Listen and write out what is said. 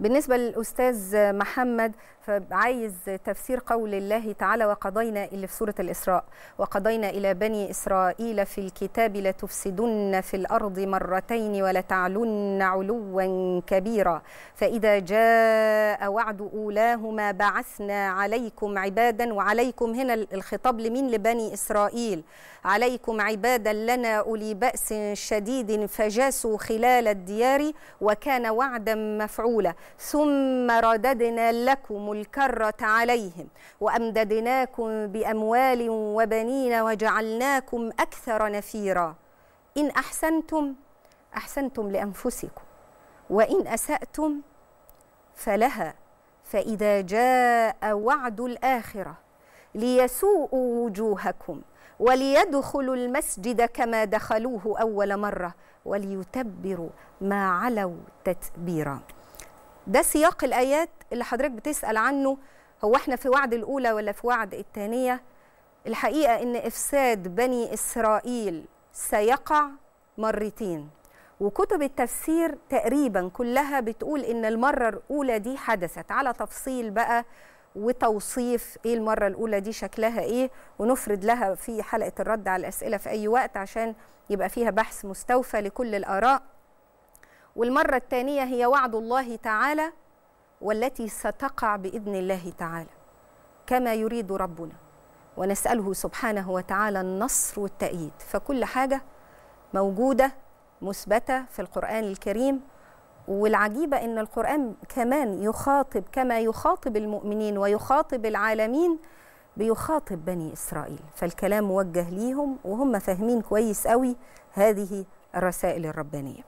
بالنسبه للاستاذ محمد فعايز تفسير قول الله تعالى وقضينا اللي في سورة الإسراء وقضينا إلى بني إسرائيل في الكتاب لتفسدن في الأرض مرتين ولتعلن علوا كبيرا فإذا جاء وعد أولاهما بعثنا عليكم عبادا وعليكم هنا الخطاب لمين لبني إسرائيل عليكم عبادا لنا أولي بأس شديد فجاسوا خلال الديار وكان وعدا مفعولا ثم رددنا لكم الكرة عليهم وأمددناكم بأموال وبنين وجعلناكم أكثر نفيرا إن أحسنتم أحسنتم لأنفسكم وإن أسأتم فلها فإذا جاء وعد الآخرة ليسوءوا وجوهكم وليدخلوا المسجد كما دخلوه أول مرة وليتبروا ما علوا تتبيرا ده سياق الايات اللي حضرتك بتسال عنه هو احنا في وعد الاولى ولا في وعد الثانيه الحقيقه ان افساد بني اسرائيل سيقع مرتين وكتب التفسير تقريبا كلها بتقول ان المره الاولى دي حدثت على تفصيل بقى وتوصيف ايه المره الاولى دي شكلها ايه ونفرد لها في حلقه الرد على الاسئله في اي وقت عشان يبقى فيها بحث مستوفى لكل الاراء والمرة الثانية هي وعد الله تعالى والتي ستقع بإذن الله تعالى كما يريد ربنا ونسأله سبحانه وتعالى النصر والتأييد فكل حاجة موجودة مثبتة في القرآن الكريم والعجيبة أن القرآن كمان يخاطب كما يخاطب المؤمنين ويخاطب العالمين بيخاطب بني إسرائيل فالكلام موجه ليهم وهم فاهمين كويس قوي هذه الرسائل الربانية